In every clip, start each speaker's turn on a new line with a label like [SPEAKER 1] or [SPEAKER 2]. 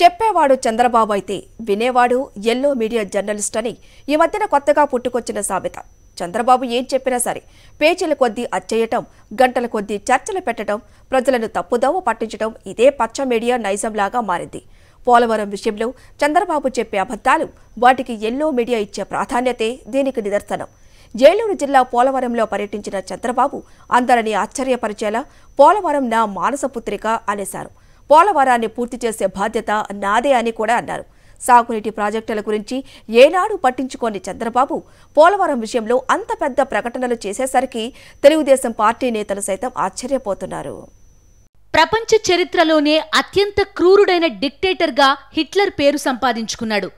[SPEAKER 1] చెప్పేవాడు చంద్రబాబు అయితే వినేవాడు ఎల్లో మీడియా జర్నలిస్ట్ అని ఈ మధ్యన కొత్తగా పుట్టుకొచ్చిన సామెత చంద్రబాబు ఏం చెప్పినా సరే పేజీల కొద్దీ అచ్చేయటం గంటల కొద్దీ చర్చలు పెట్టడం ప్రజలను తప్పుదోవ పట్టించడం ఇదే పచ్చ మీడియా నైజంలాగా మారింది పోలవరం విషయంలో చంద్రబాబు చెప్పే అబద్ధాలు వాటికి ఎల్లో మీడియా ఇచ్చే ప్రాధాన్యతే దీనికి నిదర్శనం ఏలూరు జిల్లా పోలవరంలో పర్యటించిన చంద్రబాబు అందరినీ ఆశ్చర్యపరిచేలా పోలవరం నా మానసపుత్రిక అనేశారు పోలవరాన్ని పూర్తి చేసే బాధ్యత నాదే అని కూడా అన్నారు సాగునీటి ప్రాజెక్టుల గురించి ఏనాడు పట్టించుకోని చంద్రబాబు పోలవరం విషయంలో అంత పెద్ద ప్రకటనలు చేసేసరికి తెలుగుదేశం పార్టీ నేతలు సైతం
[SPEAKER 2] ఆశ్చర్యపోతున్నారు ప్రపంచ చరిత్రలోనే అత్యంత క్రూరుడైన డిక్టేటర్గా హిట్లర్ పేరు సంపాదించుకున్నాడు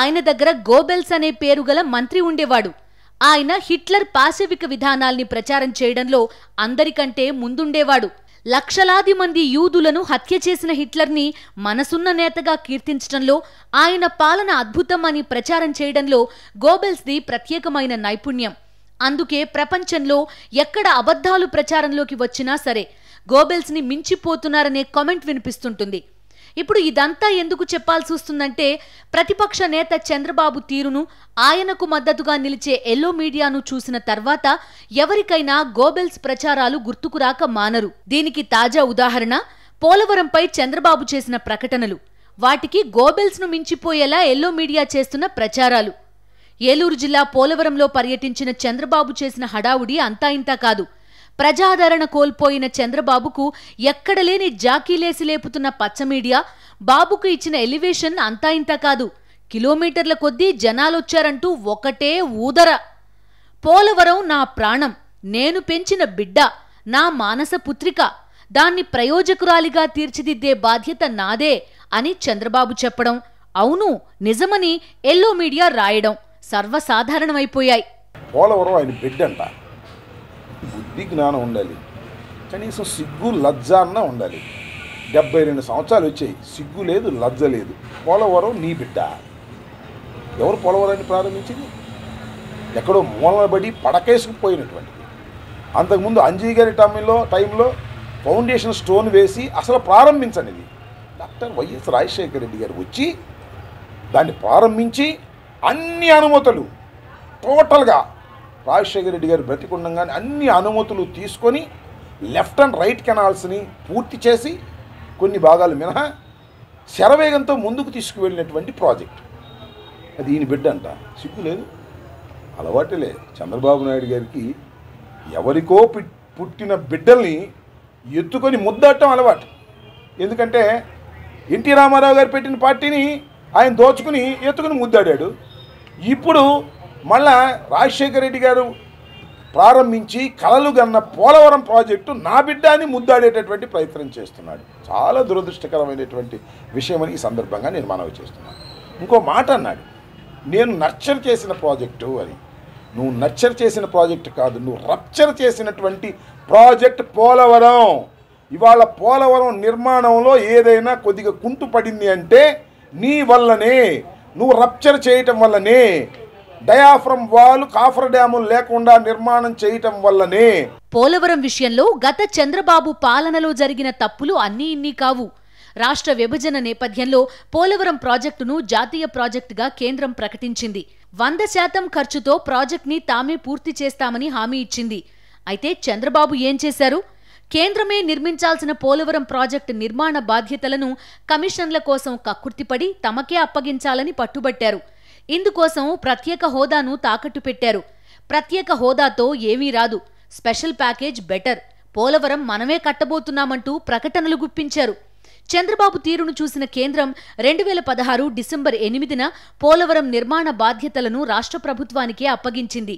[SPEAKER 2] ఆయన దగ్గర గోబెల్స్ అనే పేరు గల మంత్రి ఉండేవాడు ఆయన హిట్లర్ పాశవిక విధానాల్ని ప్రచారం చేయడంలో అందరికంటే ముందుండేవాడు లక్షలాది మంది యూదులను హత్య చేసిన హిట్లర్ని మనసున్న నేతగా కీర్తించడంలో ఆయన పాలన అద్భుతం అని ప్రచారం చేయడంలో గోబెల్స్ది ప్రత్యేకమైన నైపుణ్యం అందుకే ప్రపంచంలో ఎక్కడ అబద్ధాలు ప్రచారంలోకి వచ్చినా సరే గోబెల్స్ని మించిపోతున్నారనే కామెంట్ వినిపిస్తుంటుంది ఇప్పుడు ఇదంతా ఎందుకు చెప్పాల్సి వస్తుందంటే ప్రతిపక్ష నేత చంద్రబాబు తీరును ఆయనకు మద్దతుగా నిలిచే ఎల్లో మీడియాను చూసిన తర్వాత ఎవరికైనా గోబెల్స్ ప్రచారాలు గుర్తుకురాక మానరు దీనికి తాజా ఉదాహరణ పోలవరంపై చంద్రబాబు చేసిన ప్రకటనలు వాటికి గోబెల్స్ను మించిపోయేలా ఎల్లో మీడియా చేస్తున్న ప్రచారాలు ఏలూరు జిల్లా పోలవరంలో పర్యటించిన చంద్రబాబు చేసిన హడావుడి అంతా ఇంతా కాదు ప్రజాదరణ కోల్పోయిన చంద్రబాబుకు ఎక్కడలేని జాకీలేసి లేపుతున్న పచ్చమీడియా బాబుకు ఇచ్చిన ఎలివేషన్ అంతా ఇంత కాదు కిలోమీటర్ల కొద్దీ జనాలొచ్చారంటూ ఒకటే ఊదర పోలవరం నా ప్రాణం నేను పెంచిన బిడ్డ నా మానస పుత్రిక దాన్ని ప్రయోజకురాలిగా తీర్చిదిద్దే బాధ్యత నాదే అని చంద్రబాబు చెప్పడం అవును నిజమని ఎల్లో మీడియా రాయడం సర్వసాధారణమైపోయాయి
[SPEAKER 3] పోలవరం ఆయన బిడ్డంట బుద్ధి జ్ఞానం ఉండాలి కనీసం సిగ్గు లజ్జ అన్న ఉండాలి డెబ్బై రెండు సంవత్సరాలు వచ్చాయి సిగ్గు లేదు లజ్జ లేదు పోలవరం నీ బిడ్డ ఎవరు పోలవరాన్ని ప్రారంభించింది ఎక్కడో మూలబడి పడకేసుకుపోయినటువంటిది అంతకుముందు అంజీ గారి టైంలో టైంలో ఫౌండేషన్ స్టోన్ వేసి అసలు ప్రారంభించనిది డాక్టర్ వైఎస్ రాజశేఖర రెడ్డి గారు వచ్చి దాన్ని ప్రారంభించి అన్ని అనుమతులు టోటల్గా రాజశేఖర రెడ్డి గారు బ్రతికుండగానే అన్ని అనుమతులు తీసుకొని లెఫ్ట్ అండ్ రైట్ కెనాల్స్ని పూర్తి చేసి కొన్ని భాగాలు మినహా శరవేగంతో ముందుకు తీసుకువెళ్ళినటువంటి ప్రాజెక్ట్ అది ఈయన బిడ్డ అంట సిగ్గు లేదు అలవాటులే చంద్రబాబు నాయుడు గారికి ఎవరికో పుట్టిన బిడ్డల్ని ఎత్తుకొని ముద్దట్టం అలవాటు ఎందుకంటే ఎన్టీ రామారావు గారు పెట్టిన పార్టీని ఆయన దోచుకుని ఎత్తుకుని ముద్దాడాడు ఇప్పుడు మళ్ళా రాజశేఖర రెడ్డి గారు ప్రారంభించి కలలు గన్న పోలవరం ప్రాజెక్టు నా బిడ్డ అని ముద్దాడేటటువంటి ప్రయత్నం చేస్తున్నాడు చాలా దురదృష్టకరమైనటువంటి విషయం అని ఈ సందర్భంగా నేను మనవి చేస్తున్నాను ఇంకో మాట అన్నాడు నేను నర్చర్ చేసిన ప్రాజెక్టు అని నువ్వు నర్చర్ చేసిన ప్రాజెక్టు కాదు నువ్వు రప్చర్ చేసినటువంటి ప్రాజెక్ట్ పోలవరం ఇవాళ పోలవరం నిర్మాణంలో ఏదైనా కొద్దిగా కుంటు పడింది అంటే నీ వల్లనే నువ్వు రప్చర్ చేయటం వల్లనే డయాఫ్రమ్ వాల్ కాఫర్ డ్యాములు లేకుండా నిర్మాణం చేయటం వల్లనే
[SPEAKER 2] పోలవరం విషయంలో గత చంద్రబాబు పాలనలో జరిగిన తప్పులు అన్నీ ఇన్ని కావు రాష్ట్ర విభజన నేపథ్యంలో పోలవరం ప్రాజెక్టును జాతీయ ప్రాజెక్టుగా కేంద్రం ప్రకటించింది వంద శాతం ఖర్చుతో ని తామే పూర్తి చేస్తామని హామీ ఇచ్చింది అయితే చంద్రబాబు ఏం చేశారు కేంద్రమే నిర్మించాల్సిన పోలవరం ప్రాజెక్టు నిర్మాణ బాధ్యతలను కమిషన్ల కోసం కక్కుర్తిపడి తమకే అప్పగించాలని పట్టుబట్టారు ఇందుకోసం ప్రత్యేక హోదాను తాకట్టు పెట్టారు ప్రత్యేక హోదాతో ఏమీ రాదు స్పెషల్ ప్యాకేజ్ బెటర్ పోలవరం మనమే కట్టబోతున్నామంటూ ప్రకటనలు గుప్పించారు చంద్రబాబు తీరును చూసిన కేంద్రం రెండు వేల పదహారు డిసెంబర్ ఎనిమిదిన పోలవరం నిర్మాణ బాధ్యతలను రాష్ట్ర ప్రభుత్వానికే అప్పగించింది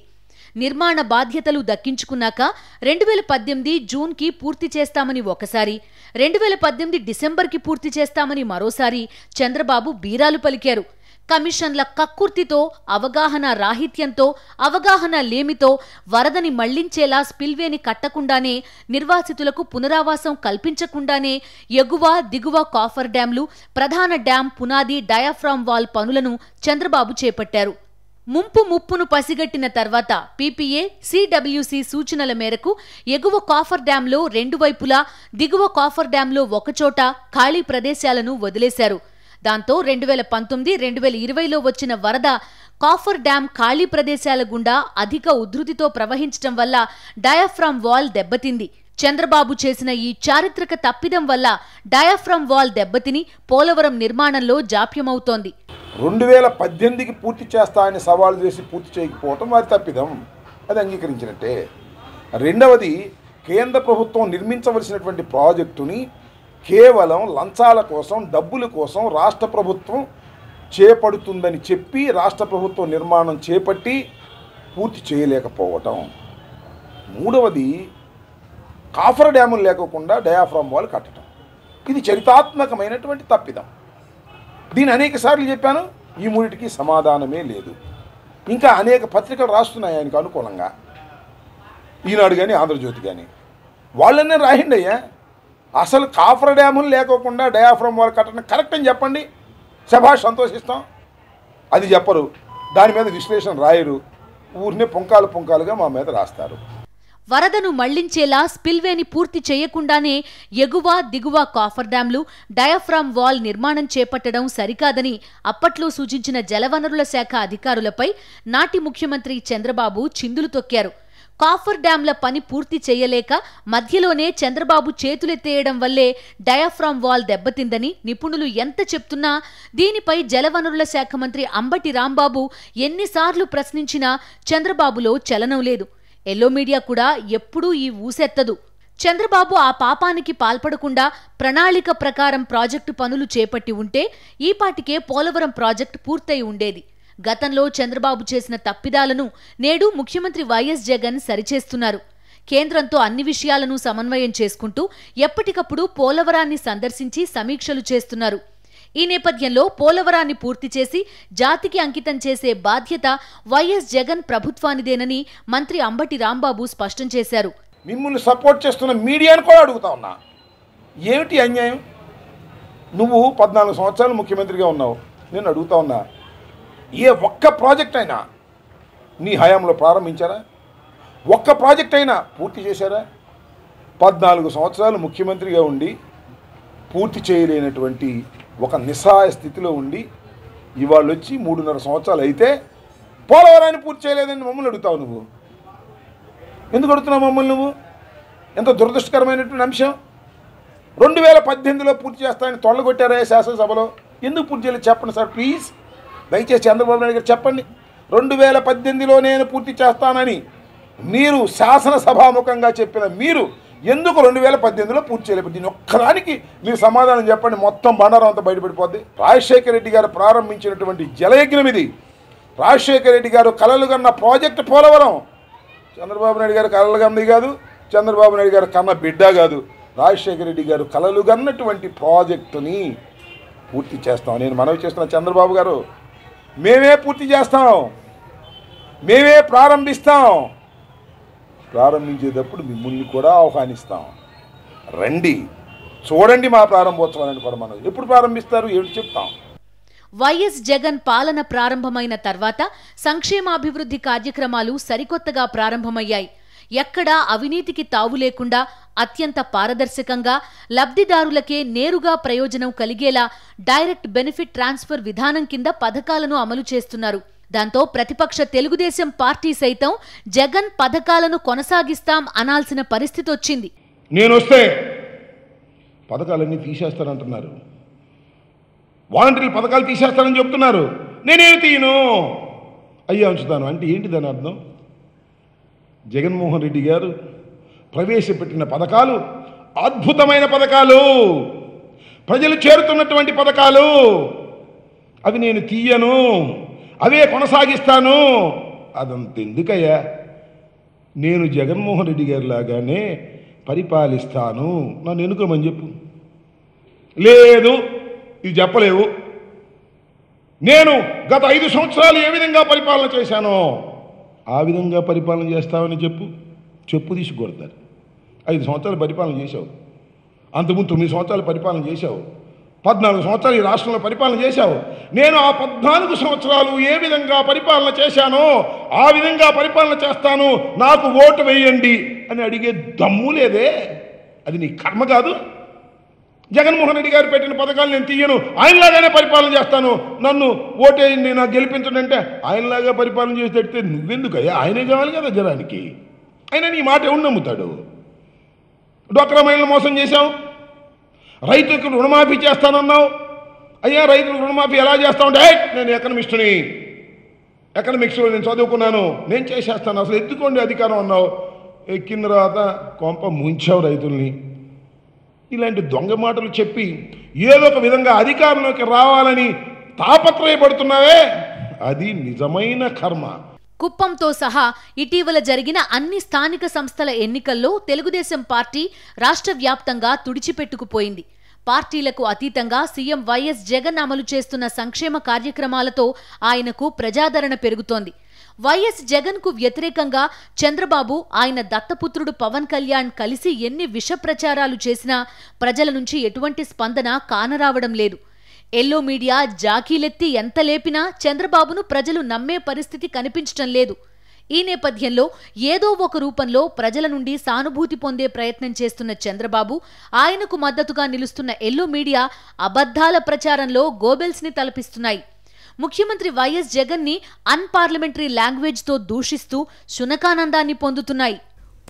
[SPEAKER 2] నిర్మాణ బాధ్యతలు దక్కించుకున్నాక రెండు వేల పద్దెనిమిది జూన్కి పూర్తి చేస్తామని ఒకసారి రెండు వేల పద్దెనిమిది డిసెంబర్కి పూర్తి చేస్తామని మరోసారి చంద్రబాబు బీరాలు పలికారు కమిషన్ల కక్కుర్తితో అవగాహన రాహిత్యంతో అవగాహన లేమితో వరదని మళ్లించేలా స్పిల్వేని కట్టకుండానే నిర్వాసితులకు పునరావాసం కల్పించకుండానే ఎగువ దిగువ కాఫర్ డ్యాంలు ప్రధాన డ్యాం పునాది డయాఫ్రామ్ వాల్ పనులను చంద్రబాబు చేపట్టారు ముంపు ముప్పును పసిగట్టిన తర్వాత పీపీఏ సిడబ్ల్యూసి సూచనల మేరకు ఎగువ కాఫర్ డ్యాంలో రెండు వైపులా దిగువ కాఫర్ డ్యాంలో ఒకచోట ఖాళీ ప్రదేశాలను వదిలేశారు దాంతో రెండు వేల పంతొమ్మిది రెండు వేల ఇరవైలో వచ్చిన వరద కాఫర్ డ్యాం ఖాళీ ప్రదేశాల గుండా అధిక ఉధృతితో ప్రవహించడం వల్ల డయాఫ్రామ్ వాల్ దెబ్బతింది చంద్రబాబు చేసిన ఈ చారిత్రక తప్పిదం వల్ల డయాఫ్రామ్ వాల్ దెబ్బతిని పోలవరం నిర్మాణంలో జాప్యమవుతోంది
[SPEAKER 3] రెండు వేల పద్దెనిమిదికి పూర్తి చేస్తా అని సవాలు చేసి పూర్తి చేయకపోవటం వారి తప్పిదం అది అంగీకరించినట్టే రెండవది కేంద్ర ప్రభుత్వం నిర్మించవలసినటువంటి ప్రాజెక్టుని కేవలం లంచాల కోసం డబ్బుల కోసం రాష్ట్ర ప్రభుత్వం చేపడుతుందని చెప్పి రాష్ట్ర ప్రభుత్వం నిర్మాణం చేపట్టి పూర్తి చేయలేకపోవటం మూడవది కాఫర్ డ్యాములు లేకుండా డయాఫ్రామ్ వాల్ కట్టడం ఇది చరితాత్మకమైనటువంటి తప్పిదం దీని అనేక సార్లు చెప్పాను ఈ మూడిటికి సమాధానమే లేదు ఇంకా అనేక పత్రికలు రాస్తున్నాయి ఆయనకు అనుకూలంగా ఈనాడు కానీ ఆంధ్రజ్యోతి కానీ వాళ్ళనే రాయండి అయ్యా అసలు కాఫర్ డ్యాములు లేకోకుండా డయాఫ్రమ్ వాల్ కట్టడం కరెక్ట్ అని చెప్పండి శభాష్ సంతోషిస్తాం అది చెప్పరు దాని మీద విశ్లేషణ రాయరు ఊరినే పొంకాలు పొంకాలుగా మా మీద రాస్తారు
[SPEAKER 2] వరదను మళ్లించేలా స్పిల్వేని పూర్తి చేయకుండానే ఎగువ దిగువ కాఫర్ డ్యాంలు డయాఫ్రామ్ వాల్ నిర్మాణం చేపట్టడం సరికాదని అప్పట్లో సూచించిన జలవనరుల శాఖ అధికారులపై నాటి ముఖ్యమంత్రి చంద్రబాబు చిందులు తొక్కారు కాఫర్ డ్యాంల పని పూర్తి చేయలేక మధ్యలోనే చంద్రబాబు చేతులెత్తేయడం వల్లే డయాఫ్రామ్ వాల్ దెబ్బతిందని నిపుణులు ఎంత చెప్తున్నా దీనిపై జలవనరుల శాఖ మంత్రి అంబటి రాంబాబు ఎన్నిసార్లు ప్రశ్నించినా చంద్రబాబులో చలనం లేదు ఎల్లో మీడియా కూడా ఎప్పుడూ ఈ ఊసెత్తదు చంద్రబాబు ఆ పాపానికి పాల్పడకుండా ప్రణాళిక ప్రకారం ప్రాజెక్టు పనులు చేపట్టి ఉంటే ఈపాటికే పోలవరం ప్రాజెక్టు పూర్తయి ఉండేది గతంలో చంద్రబాబు చేసిన తప్పిదాలను నేడు ముఖ్యమంత్రి వైఎస్ జగన్ సరిచేస్తున్నారు కేంద్రంతో అన్ని విషయాలను సమన్వయం చేసుకుంటూ ఎప్పటికప్పుడు పోలవరాన్ని సందర్శించి సమీక్షలు చేస్తున్నారు ఈ నేపథ్యంలో పోలవరాన్ని పూర్తి చేసి జాతికి అంకితం చేసే బాధ్యత వైఎస్ జగన్ ప్రభుత్వానిదేనని మంత్రి అంబటి రాంబాబు స్పష్టం చేశారు మిమ్మల్ని సపోర్ట్ చేస్తున్న మీడియాను
[SPEAKER 3] కూడా అడుగుతా ఉన్నా ఏమిటి అన్యాయం నువ్వు పద్నాలుగు సంవత్సరాలు ముఖ్యమంత్రిగా ఉన్నావు నేను అడుగుతా ఉన్నా ఏ ఒక్క ప్రాజెక్ట్ అయినా నీ హయాంలో ప్రారంభించారా ఒక్క ప్రాజెక్ట్ అయినా పూర్తి చేశారా పద్నాలుగు సంవత్సరాలు ముఖ్యమంత్రిగా ఉండి పూర్తి చేయలేనటువంటి ఒక నిస్సహాయ స్థితిలో ఉండి ఇవాళ వచ్చి మూడున్నర సంవత్సరాలు అయితే పోలవరాన్ని పూర్తి చేయలేదని మమ్మల్ని అడుగుతావు నువ్వు ఎందుకు అడుగుతున్నావు మమ్మల్ని నువ్వు ఎంత దురదృష్టకరమైనటువంటి అంశం రెండు వేల పద్దెనిమిదిలో పూర్తి చేస్తానని తొలగొట్టారా శాసనసభలో ఎందుకు పూర్తి చేయలేదు చెప్పండి సార్ ప్లీజ్ దయచేసి చంద్రబాబు నాయుడు గారు చెప్పండి రెండు వేల పద్దెనిమిదిలో నేను పూర్తి చేస్తానని మీరు శాసనసభాముఖంగా చెప్పిన మీరు ఎందుకు రెండు వేల పద్దెనిమిదిలో పూర్తి చేయలేదు దీని ఒక్కదానికి మీరు సమాధానం చెప్పండి మొత్తం బండారం అంతా బయటపడిపోద్ది రాజశేఖర రెడ్డి గారు ప్రారంభించినటువంటి జలయజ్ఞం ఇది రాజశేఖర రెడ్డి గారు కలలు కన్న ప్రాజెక్ట్ పోలవరం చంద్రబాబు నాయుడు గారు కలలు కన్నది కాదు చంద్రబాబు నాయుడు గారు కన్న బిడ్డ కాదు రాజశేఖర రెడ్డి గారు కలలు కన్నటువంటి ప్రాజెక్టుని పూర్తి చేస్తాం నేను మనవి చేస్తున్న చంద్రబాబు గారు మేమే పూర్తి చేస్తాం మేమే ప్రారంభిస్తాం ప్రారంభించేటప్పుడు మిమ్మల్ని కూడా ఆహ్వానిస్తాం రండి చూడండి మా ప్రారంభోత్సవాన్ని కూడా మనం ఎప్పుడు ప్రారంభిస్తారు ఏమిటి చెప్తాం
[SPEAKER 2] వైఎస్ జగన్ పాలన ప్రారంభమైన తర్వాత సంక్షేమాభివృద్ధి కార్యక్రమాలు సరికొత్తగా ప్రారంభమయ్యాయి ఎక్కడా అవినీతికి తావు లేకుండా అత్యంత పారదర్శకంగా లబ్ధిదారులకే నేరుగా ప్రయోజనం కలిగేలా డైరెక్ట్ బెనిఫిట్ ట్రాన్స్ఫర్ విధానం కింద పథకాలను అమలు చేస్తున్నారు దాంతో ప్రతిపక్ష తెలుగుదేశం పార్టీ సైతం జగన్ పథకాలను కొనసాగిస్తాం అనాల్సిన పరిస్థితి వచ్చింది
[SPEAKER 3] నేను వస్తే పథకాలన్నీ తీసేస్తానంటున్నారు వాలంటీర్ల పథకాలు తీసేస్తానని చెప్తున్నారు నేనేమి తీయను అయ్యా ఉంచుతాను అంటే ఏంటి దాని అర్థం జగన్మోహన్ రెడ్డి గారు ప్రవేశపెట్టిన పథకాలు అద్భుతమైన పథకాలు ప్రజలు చేరుతున్నటువంటి పథకాలు అవి నేను తీయను అవే కొనసాగిస్తాను అదంత ఎందుకయ్యా నేను జగన్మోహన్ రెడ్డి గారి లాగానే పరిపాలిస్తాను నన్ను ఎన్నుకోమని చెప్పు లేదు ఇది చెప్పలేవు నేను గత ఐదు సంవత్సరాలు ఏ విధంగా పరిపాలన చేశానో ఆ విధంగా పరిపాలన చేస్తావని చెప్పు చెప్పు తీసి కొడతారు ఐదు సంవత్సరాలు పరిపాలన చేశావు అంతకుముందు తొమ్మిది సంవత్సరాలు పరిపాలన చేశావు పద్నాలుగు సంవత్సరాలు ఈ రాష్ట్రంలో పరిపాలన చేశావు నేను ఆ పద్నాలుగు సంవత్సరాలు ఏ విధంగా పరిపాలన చేశానో ఆ విధంగా పరిపాలన చేస్తాను నాకు ఓటు వేయండి అని అడిగే దమ్ము లేదే అది నీ కర్మ కాదు జగన్మోహన్ రెడ్డి గారు పెట్టిన పథకాలు నేను తీయను ఆయనలాగానే పరిపాలన చేస్తాను నన్ను ఓటేయండి నాకు గెలిపించడంటే అంటే ఆయనలాగా పరిపాలన చేసి నువ్వెందుకు అయ్యా ఆయనే కావాలి కదా జనానికి ఆయన నీ మాట ఎవడు నమ్ముతాడు డోక్రా మహిళలు మోసం చేశావు రైతులకు రుణమాఫీ చేస్తానన్నావు అయ్యా రైతులకు రుణమాఫీ ఎలా చేస్తామంటే నేను ఎకనమిస్టుని ఎకనమిక్స్ నేను చదువుకున్నాను నేను చేసేస్తాను అసలు ఎత్తుకోండి అధికారం అన్నావు ఎక్కిన తర్వాత కొంప ముంచావు రైతుల్ని ఇలాంటి దొంగ మాటలు చెప్పి ఏదో ఒక విధంగా అధికారంలోకి రావాలని తాపత్రయపడుతున్నావే అది నిజమైన కర్మ
[SPEAKER 2] కుప్పంతో సహా ఇటీవల జరిగిన అన్ని స్థానిక సంస్థల ఎన్నికల్లో తెలుగుదేశం పార్టీ రాష్ట్ర వ్యాప్తంగా తుడిచిపెట్టుకుపోయింది పార్టీలకు అతీతంగా సీఎం వైఎస్ జగన్ అమలు చేస్తున్న సంక్షేమ కార్యక్రమాలతో ఆయనకు ప్రజాదరణ పెరుగుతోంది వైఎస్ జగన్ కు వ్యతిరేకంగా చంద్రబాబు ఆయన దత్తపుత్రుడు పవన్ కళ్యాణ్ కలిసి ఎన్ని విష ప్రచారాలు చేసినా ప్రజల నుంచి ఎటువంటి స్పందన కానరావడం లేదు ఎల్లో మీడియా జాకీలెత్తి ఎంత లేపినా చంద్రబాబును ప్రజలు నమ్మే పరిస్థితి కనిపించటం లేదు ఈ నేపథ్యంలో ఏదో ఒక రూపంలో ప్రజల నుండి సానుభూతి పొందే ప్రయత్నం చేస్తున్న చంద్రబాబు ఆయనకు మద్దతుగా నిలుస్తున్న ఎల్లో మీడియా అబద్ధాల ప్రచారంలో గోబెల్స్ని తలపిస్తున్నాయి ముఖ్యమంత్రి వైఎస్ జగన్ ని అన్పార్లమెంటరీ లాంగ్వేజ్తో దూషిస్తూ శునకానందాన్ని పొందుతున్నాయి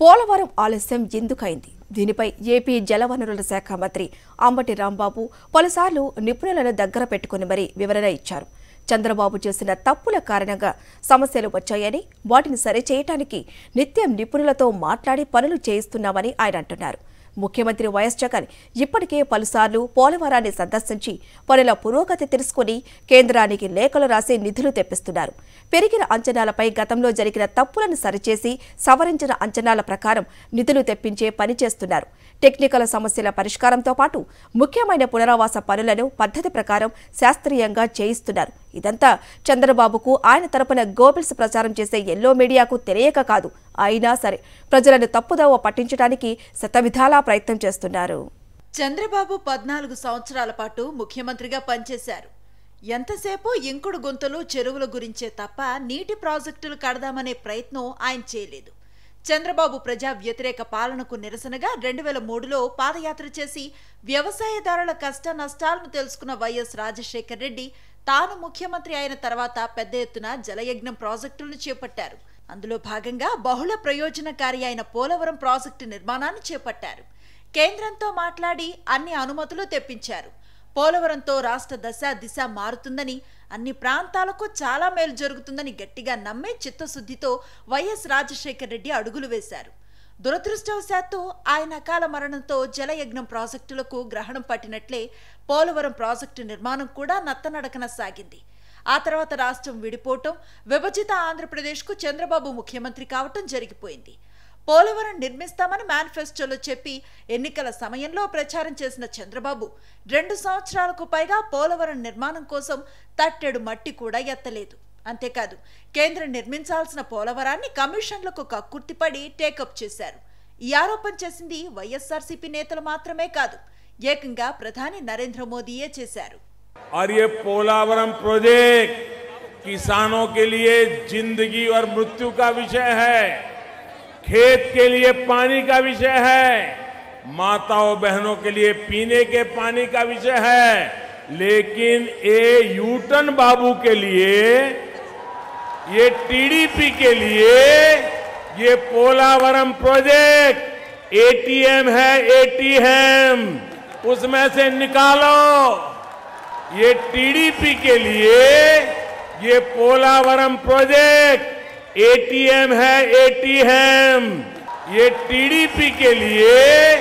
[SPEAKER 2] పోలవరం ఆలస్యం ఎందుకైంది దీనిపై
[SPEAKER 1] ఏపీ జలవనరుల శాఖ మంత్రి అంబటి రాంబాబు పలుసార్లు నిపుణులను దగ్గర పెట్టుకుని మరీ వివరణ ఇచ్చారు చంద్రబాబు చేసిన తప్పుల కారణంగా సమస్యలు వచ్చాయని వాటిని సరిచేయటానికి నిత్యం నిపుణులతో మాట్లాడి పనులు చేయిస్తున్నామని ఆయన అంటున్నారు ముఖ్యమంత్రి వైఎస్ జగన్ ఇప్పటికే పలుసార్లు పోలవరాన్ని సందర్శించి పనుల పురోగతి తెలుసుకుని కేంద్రానికి లేఖలు రాసి నిధులు తెప్పిస్తున్నారు పెరిగిన అంచనాలపై గతంలో జరిగిన తప్పులను సరిచేసి సవరించిన అంచనాల ప్రకారం నిధులు తెప్పించే పని చేస్తున్నారు టెక్నికల్ సమస్యల పరిష్కారంతో పాటు ముఖ్యమైన పునరావాస పనులను పద్ధతి ప్రకారం శాస్త్రీయంగా చేయిస్తున్నారు ఇదంతా చంద్రబాబుకు ఆయన తరపున గోబిల్స్ ప్రచారం చేసే ఎల్లో మీడియాకు తెలియక కాదు అయినా సరే ప్రజలను తప్పుదోవ పట్టించడానికి శతవిధాలా ప్రయత్నం చేస్తున్నారు
[SPEAKER 4] చంద్రబాబు పద్నాలుగు సంవత్సరాల పాటు ముఖ్యమంత్రిగా పనిచేశారు ఎంతసేపు ఇంకుడు గుంతలు చెరువుల గురించే తప్ప నీటి ప్రాజెక్టులు కడదామనే ప్రయత్నం ఆయన చేయలేదు చంద్రబాబు ప్రజా వ్యతిరేక పాలనకు నిరసనగా రెండు వేల మూడులో పాదయాత్ర చేసి వ్యవసాయదారుల కష్ట నష్టాలను తెలుసుకున్న వైఎస్ రాజశేఖర్ రెడ్డి తాను ముఖ్యమంత్రి అయిన తర్వాత పెద్ద ఎత్తున జలయజ్ఞం ప్రాజెక్టులను చేపట్టారు అందులో భాగంగా బహుళ ప్రయోజనకారి అయిన పోలవరం ప్రాజెక్టు నిర్మాణాన్ని చేపట్టారు కేంద్రంతో మాట్లాడి అన్ని అనుమతులు తెప్పించారు పోలవరంతో రాష్ట్ర దశ దిశ మారుతుందని అన్ని ప్రాంతాలకు చాలా మేలు జరుగుతుందని గట్టిగా నమ్మే చిత్తశుద్ధితో వైఎస్ రాజశేఖర రెడ్డి అడుగులు వేశారు దురదృష్టవశాత్తు ఆయన అకాల మరణంతో జలయజ్ఞం ప్రాజెక్టులకు గ్రహణం పట్టినట్లే పోలవరం ప్రాజెక్టు నిర్మాణం కూడా నత్తనడకన సాగింది ఆ తర్వాత రాష్ట్రం విడిపోవటం విభజిత ఆంధ్రప్రదేశ్కు చంద్రబాబు ముఖ్యమంత్రి కావటం జరిగిపోయింది పోలవరం నిర్మిస్తామని మేనిఫెస్టోలో చెప్పి ఎన్నికల సమయంలో ప్రచారం చేసిన చంద్రబాబు రెండు సంవత్సరాలకు పైగా పోలవరం నిర్మాణం కోసం తట్టెడు మట్టి కూడా ఎత్తలేదు అంతేకాదు కేంద్రం నిర్మించాల్సిన పోలవరాన్ని కమిషన్లకు కక్కుర్తిపడి టేకప్ చేశారు ఈ ఆరోపణ చేసింది వైఎస్ఆర్సీపీ నేతలు మాత్రమే కాదు ఏకంగా ప్రధాని నరేంద్ర మోదీయే చేశారు అరే
[SPEAKER 3] పోలవరం ప్రాజెక్ట్ కిసానో కే లియే జిందగీ और మృత్యు కా విషయ హై खेत के लिए पानी का विषय है माताओं बहनों के लिए पीने के पानी का विषय है लेकिन ये यूटन बाबू के लिए ये टीडीपी के लिए ये पोलावरम प्रोजेक्ट एटीएम है एटीएम उसमें से निकालो ये टीडीपी के लिए ये पोलावरम प्रोजेक्ट एटीएम है एटीएम ये टीडीपी के लिए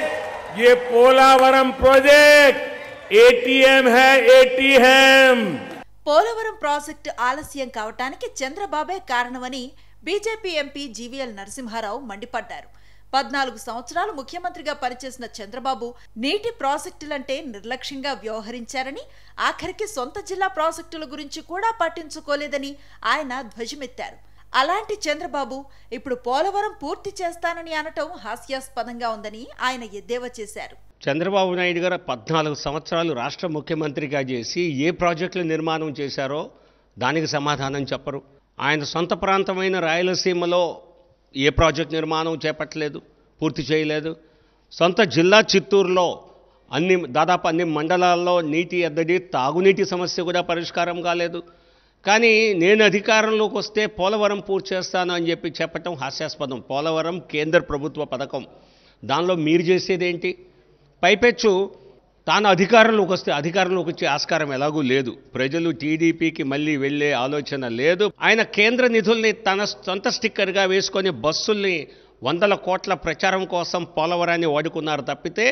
[SPEAKER 3] ये पोलावरम प्रोजेक्ट एटीएम है एटीएम
[SPEAKER 4] పోలవరం ప్రాజెక్టు ఆలస్యం కావటానికి చంద్రబాబే కారణమని బీజేపీ ఎంపీ జీవీఎల్ నరసింహారావు మండిపడ్డారు పద్నాలుగు సంవత్సరాలు ముఖ్యమంత్రిగా పనిచేసిన చంద్రబాబు నీటి ప్రాజెక్టులంటే నిర్లక్ష్యంగా వ్యవహరించారని ఆఖరికి సొంత జిల్లా ప్రాజెక్టుల గురించి కూడా పట్టించుకోలేదని ఆయన ధ్వజమెత్తారు అలాంటి చంద్రబాబు ఇప్పుడు పోలవరం పూర్తి చేస్తానని అనటం హాస్యాస్పదంగా ఉందని ఆయన ఎద్దేవా
[SPEAKER 5] చేశారు చంద్రబాబు నాయుడు గారు పద్నాలుగు సంవత్సరాలు రాష్ట్ర ముఖ్యమంత్రిగా చేసి ఏ ప్రాజెక్టులు నిర్మాణం చేశారో దానికి సమాధానం చెప్పరు ఆయన సొంత ప్రాంతమైన రాయలసీమలో ఏ ప్రాజెక్ట్ నిర్మాణం చేపట్టలేదు పూర్తి చేయలేదు సొంత జిల్లా చిత్తూరులో అన్ని దాదాపు అన్ని మండలాల్లో నీటి ఎద్దడి తాగునీటి సమస్య కూడా పరిష్కారం కాలేదు కానీ నేను అధికారంలోకి వస్తే పోలవరం పూర్తి చేస్తాను అని చెప్పి చెప్పటం హాస్యాస్పదం పోలవరం కేంద్ర ప్రభుత్వ పథకం దానిలో మీరు చేసేదేంటి పైపెచ్చు తాను అధికారంలోకి వస్తే అధికారంలోకి వచ్చే ఆస్కారం ఎలాగూ లేదు ప్రజలు టీడీపీకి మళ్ళీ వెళ్ళే ఆలోచన లేదు ఆయన కేంద్ర నిధుల్ని తన సొంత స్టిక్కర్గా వేసుకొని బస్సుల్ని వందల కోట్ల ప్రచారం కోసం పోలవరాన్ని వాడుకున్నారు తప్పితే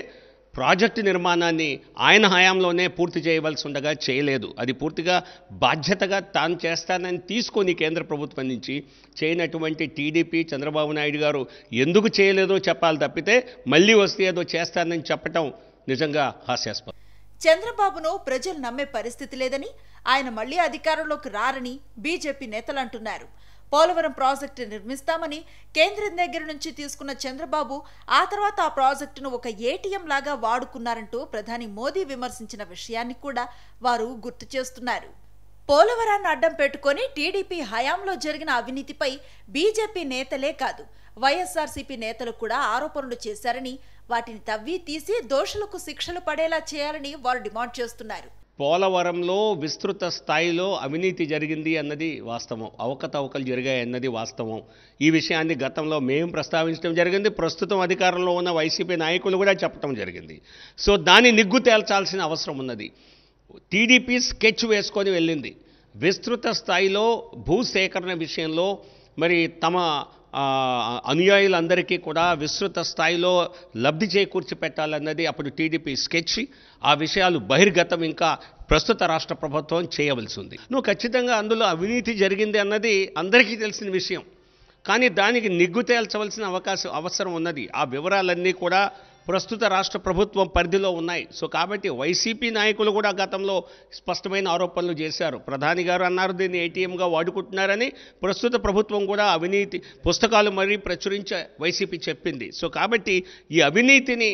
[SPEAKER 5] ప్రాజెక్టు నిర్మాణాన్ని ఆయన హయాంలోనే పూర్తి చేయవలసి ఉండగా చేయలేదు అది పూర్తిగా బాధ్యతగా తాను చేస్తానని తీసుకొని కేంద్ర ప్రభుత్వం నుంచి చేయనటువంటి టీడీపీ చంద్రబాబు నాయుడు గారు ఎందుకు చేయలేదో చెప్పాలి తప్పితే మళ్ళీ వస్తే ఏదో చేస్తానని చెప్పటం నిజంగా హాస్యాస్పదం
[SPEAKER 4] చంద్రబాబును ప్రజలు నమ్మే పరిస్థితి లేదని ఆయన మళ్లీ అధికారంలోకి రారని బీజేపీ నేతలు అంటున్నారు పోలవరం ప్రాజెక్టు నిర్మిస్తామని కేంద్రం దగ్గర నుంచి తీసుకున్న చంద్రబాబు ఆ తర్వాత ఆ ప్రాజెక్టును ఒక ఏటీఎం లాగా వాడుకున్నారంటూ ప్రధాని మోదీ విమర్శించిన విషయాన్ని కూడా వారు గుర్తు చేస్తున్నారు పోలవరాన్ని అడ్డం పెట్టుకొని టీడీపీ హయాంలో జరిగిన అవినీతిపై బీజేపీ నేతలే కాదు వైఎస్ఆర్సీపీ నేతలు కూడా ఆరోపణలు చేశారని వాటిని తవ్వి తీసి దోషులకు శిక్షలు పడేలా చేయాలని వారు డిమాండ్ చేస్తున్నారు
[SPEAKER 5] పోలవరంలో విస్తృత స్థాయిలో అవినీతి జరిగింది అన్నది వాస్తవం అవకతవకలు జరిగాయన్నది వాస్తవం ఈ విషయాన్ని గతంలో మేము ప్రస్తావించడం జరిగింది ప్రస్తుతం అధికారంలో ఉన్న వైసీపీ నాయకులు కూడా చెప్పడం జరిగింది సో దాన్ని నిగ్గు తేల్చాల్సిన అవసరం ఉన్నది టీడీపీ స్కెచ్ వేసుకొని వెళ్ళింది విస్తృత స్థాయిలో భూసేకరణ విషయంలో మరి తమ అనుయాయులందరికీ కూడా విస్తృత స్థాయిలో లబ్ధి చేకూర్చి పెట్టాలన్నది అప్పుడు టీడీపీ స్కెచ్ ఆ విషయాలు బహిర్గతం ఇంకా ప్రస్తుత రాష్ట్ర ప్రభుత్వం చేయవలసి ఉంది నువ్వు ఖచ్చితంగా అందులో అవినీతి జరిగింది అన్నది అందరికీ తెలిసిన విషయం కానీ దానికి నిగ్గు తేల్చవలసిన అవకాశం అవసరం ఉన్నది ఆ వివరాలన్నీ కూడా ప్రస్తుత రాష్ట్ర ప్రభుత్వం పరిధిలో ఉన్నాయి సో కాబట్టి వైసీపీ నాయకులు కూడా గతంలో స్పష్టమైన ఆరోపణలు చేశారు ప్రధాని గారు అన్నారు దీన్ని ఏటీఎంగా వాడుకుంటున్నారని ప్రస్తుత ప్రభుత్వం కూడా అవినీతి పుస్తకాలు మరీ ప్రచురించే వైసీపీ చెప్పింది సో కాబట్టి ఈ అవినీతిని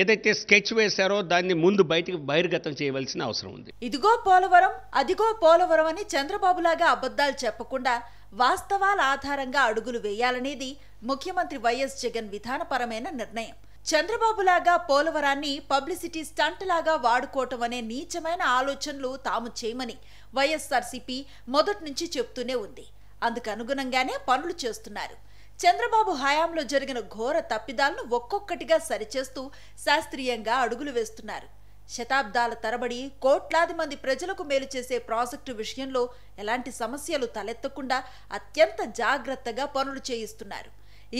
[SPEAKER 5] ఏదైతే స్కెచ్ వేశారో దాన్ని ముందు బయటికి బహిర్గతం చేయవలసిన అవసరం ఉంది
[SPEAKER 4] ఇదిగో పోలవరం అదిగో పోలవరం అని చంద్రబాబు లాగా అబద్ధాలు చెప్పకుండా వాస్తవాల ఆధారంగా అడుగులు వేయాలనేది ముఖ్యమంత్రి వైఎస్ జగన్ విధానపరమైన నిర్ణయం చంద్రబాబులాగా పోలవరాన్ని పబ్లిసిటీ స్టంట్ లాగా వాడుకోవటం అనే నీచమైన ఆలోచనలు తాము చేయమని వైఎస్ఆర్సీపీ మొదటి నుంచి చెప్తూనే ఉంది అందుకు అనుగుణంగానే పనులు చేస్తున్నారు చంద్రబాబు హయాంలో జరిగిన ఘోర తప్పిదాలను ఒక్కొక్కటిగా సరిచేస్తూ శాస్త్రీయంగా అడుగులు వేస్తున్నారు శతాబ్దాల తరబడి కోట్లాది మంది ప్రజలకు మేలు చేసే ప్రాజెక్టు విషయంలో ఎలాంటి సమస్యలు తలెత్తకుండా అత్యంత జాగ్రత్తగా పనులు చేయిస్తున్నారు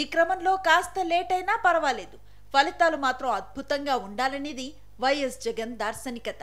[SPEAKER 4] ఈ క్రమంలో కాస్త లేట్ అయినా పర్వాలేదు ఫలితాలు మాత్రం అద్భుతంగా ఉండాలనేది వైఎస్ జగన్ దార్శనికత